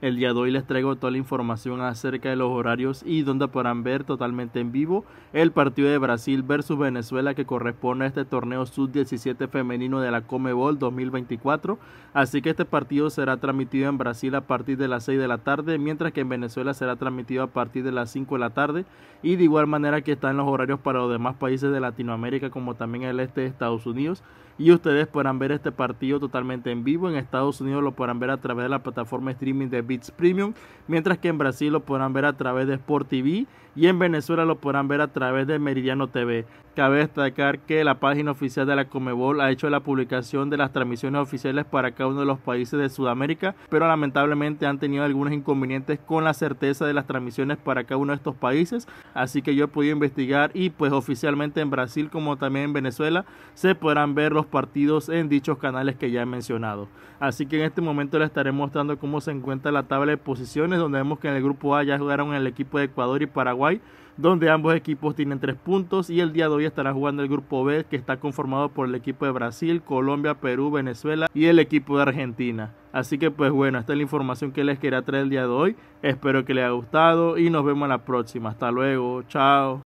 El día de hoy les traigo toda la información acerca de los horarios y donde podrán ver totalmente en vivo el partido de Brasil versus Venezuela que corresponde a este torneo sub-17 femenino de la Comebol 2024. Así que este partido será transmitido en Brasil a partir de las 6 de la tarde, mientras que en Venezuela será transmitido a partir de las 5 de la tarde. Y de igual manera que está en los horarios para los demás países de Latinoamérica como también el este de Estados Unidos. Y ustedes podrán ver este partido totalmente en vivo. En Estados Unidos lo podrán ver a través de la plataforma streaming de Bits Premium, mientras que en Brasil lo podrán ver a través de Sport TV y en Venezuela lo podrán ver a través de Meridiano TV. Cabe destacar que la página oficial de la Comebol ha hecho la publicación de las transmisiones oficiales para cada uno de los países de Sudamérica, pero lamentablemente han tenido algunos inconvenientes con la certeza de las transmisiones para cada uno de estos países, así que yo he podido investigar y pues oficialmente en Brasil como también en Venezuela se podrán ver los partidos en dichos canales que ya he mencionado. Así que en este momento les estaré mostrando cómo se encuentra la la tabla de posiciones, donde vemos que en el grupo A ya jugaron el equipo de Ecuador y Paraguay, donde ambos equipos tienen tres puntos y el día de hoy estará jugando el grupo B, que está conformado por el equipo de Brasil, Colombia, Perú, Venezuela y el equipo de Argentina. Así que pues bueno, esta es la información que les quería traer el día de hoy. Espero que les haya gustado y nos vemos en la próxima. Hasta luego, chao.